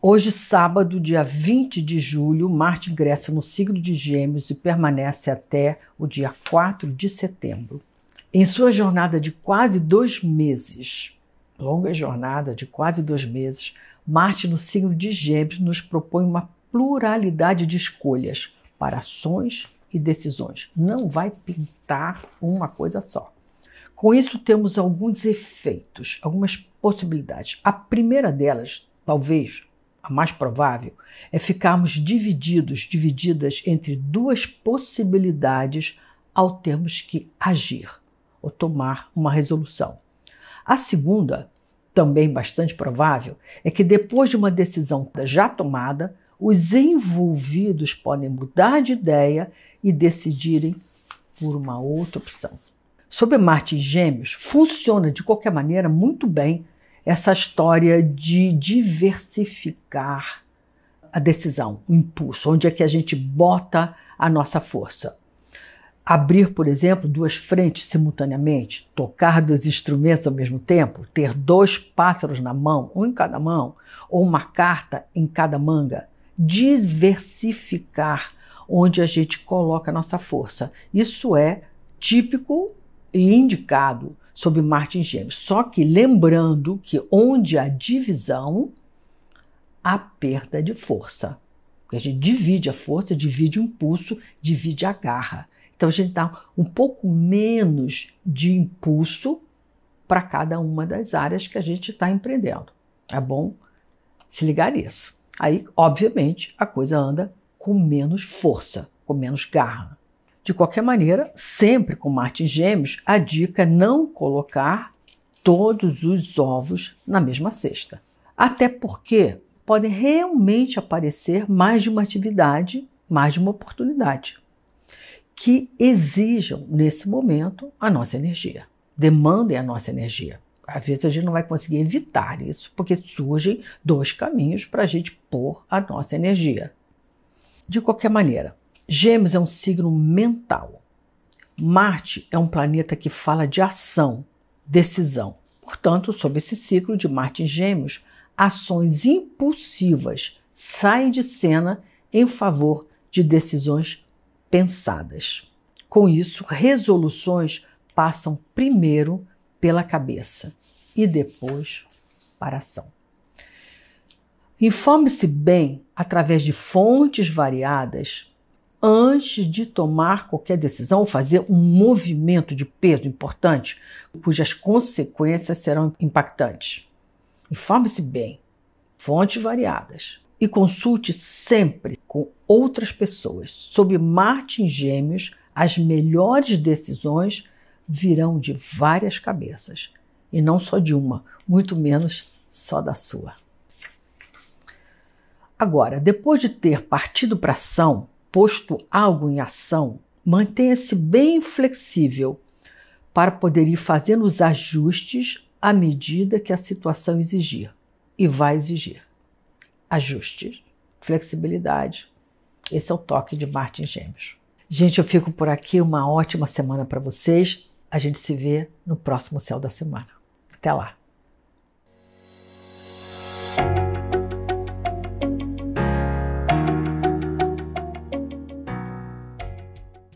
Hoje, sábado, dia 20 de julho, Marte ingressa no signo de Gêmeos e permanece até o dia 4 de setembro. Em sua jornada de quase dois meses, longa jornada de quase dois meses, Marte no signo de Gêmeos nos propõe uma pluralidade de escolhas para ações e decisões. Não vai pintar uma coisa só. Com isso, temos alguns efeitos, algumas possibilidades. A primeira delas, talvez, a mais provável, é ficarmos divididos, divididas entre duas possibilidades ao termos que agir ou tomar uma resolução. A segunda, também bastante provável, é que depois de uma decisão já tomada, os envolvidos podem mudar de ideia e decidirem por uma outra opção. Sobre Marte e Gêmeos, funciona de qualquer maneira muito bem essa história de diversificar a decisão, o impulso, onde é que a gente bota a nossa força. Abrir, por exemplo, duas frentes simultaneamente, tocar dois instrumentos ao mesmo tempo, ter dois pássaros na mão, um em cada mão, ou uma carta em cada manga. Diversificar onde a gente coloca a nossa força. Isso é típico e indicado sobre Marte em Gêmeos. Só que lembrando que onde há divisão, há perda de força. Porque a gente divide a força, divide o impulso, divide a garra. Então a gente dá um pouco menos de impulso para cada uma das áreas que a gente está empreendendo. É bom se ligar nisso. Aí, obviamente, a coisa anda com menos força, com menos garra. De qualquer maneira, sempre com Marte em Gêmeos, a dica é não colocar todos os ovos na mesma cesta. Até porque podem realmente aparecer mais de uma atividade, mais de uma oportunidade que exijam nesse momento a nossa energia, demandem a nossa energia. Às vezes a gente não vai conseguir evitar isso, porque surgem dois caminhos para a gente pôr a nossa energia. De qualquer maneira, Gêmeos é um signo mental. Marte é um planeta que fala de ação, decisão. Portanto, sob esse ciclo de Marte em Gêmeos, ações impulsivas saem de cena em favor de decisões pensadas. Com isso, resoluções passam primeiro pela cabeça e depois para a ação. Informe-se bem através de fontes variadas antes de tomar qualquer decisão ou fazer um movimento de peso importante, cujas consequências serão impactantes. Informe-se bem, fontes variadas, e consulte sempre com outras pessoas. Sob Marte Gêmeos, as melhores decisões virão de várias cabeças, e não só de uma, muito menos só da sua. Agora, depois de ter partido para ação, posto algo em ação, mantenha-se bem flexível para poder ir fazendo os ajustes à medida que a situação exigir e vai exigir. Ajustes, flexibilidade. Esse é o toque de Martin Gêmeos. Gente, eu fico por aqui. Uma ótima semana para vocês. A gente se vê no próximo Céu da Semana. Até lá!